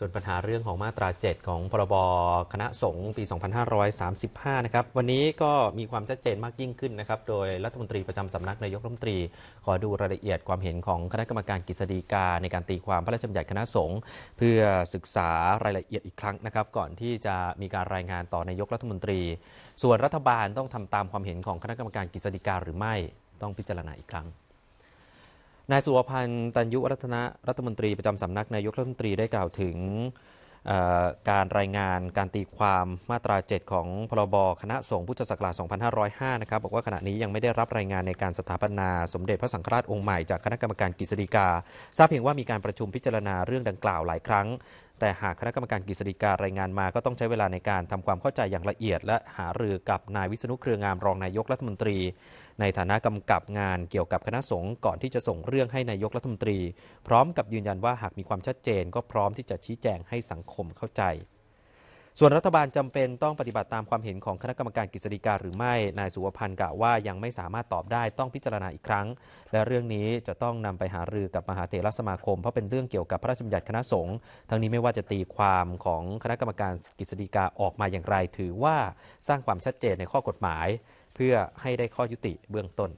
ส่วนปัญหาเรื่องของมาตรา 7 ของพรบคณะสงฆ์ปี 2535 นะครับ วันนี้ก็มีความชัดเจนมากยิ่งขึ้นนะครับ โดยรัฐมนตรีประจำสำนักนายกรัฐมนตรี ขอดูรายละเอียดความเห็นของคณะกรรมการกฤษฎีกา ในการตีความพระราชบัญญัติคณะสงฆ์เพื่อศึกษารายละเอียดอีกครั้งนะครับ ก่อนที่จะมีการรายงานต่อนายกรัฐมนตรี ส่วนรัฐบาลต้องทำตามความเห็นของคณะกรรมการกฤษฎีกาหรือไม่ต้องพิจารณาอีกครั้งนายสุวพันธ์ตันยุรัตนะรัฐมนตรีประจำสำนักนายกรัฐมนตรีได้กล่าวถึงการรายงานการตีความมาตรา 7 ของพรบคณะสงฆ์พุทธศักราช 2505 นะครับ บอกว่าขณะนี้ยังไม่ได้รับรายงานในการสถาปนาสมเด็จพระสังฆราชองค์ใหม่จากคณะกรรมการกฤษฎีกา ทราบเพียงว่ามีการประชุมพิจารณาเรื่องดังกล่าวหลายครั้งแต่หากคณะกรรมการกฤษฎีการายงานมาก็ต้องใช้เวลาในการทำความเข้าใจอย่างละเอียด และหารือกับนายวิษณุเครืองามรองนายกรัฐมนตรีในฐานะกำกับงานเกี่ยวกับคณะสงฆ์ก่อนที่จะส่งเรื่องให้นายกรัฐมนตรี พร้อมกับยืนยันว่าหากมีความชัดเจน ก็พร้อมที่จะชี้แจงให้สังคมเข้าใจส่วนรัฐบาลจำเป็นต้องปฏิบัติตามความเห็นของคณะกรรมการกฤษฎีกาหรือไม่ นายสุวพันธ์กล่าวว่ายังไม่สามารถตอบได้ต้องพิจารณาอีกครั้ง และเรื่องนี้จะต้องนำไปหารือกับมหาเถรสมาคมเพราะเป็นเรื่องเกี่ยวกับพระราชบัญญัติคณะสงฆ์ทั้งนี้ไม่ว่าจะตีความของคณะกรรมการกฤษฎีกาออกมาอย่างไร ถือว่าสร้างความชัดเจนในข้อกฎหมายเพื่อให้ได้ข้อยุติเบื้องต้น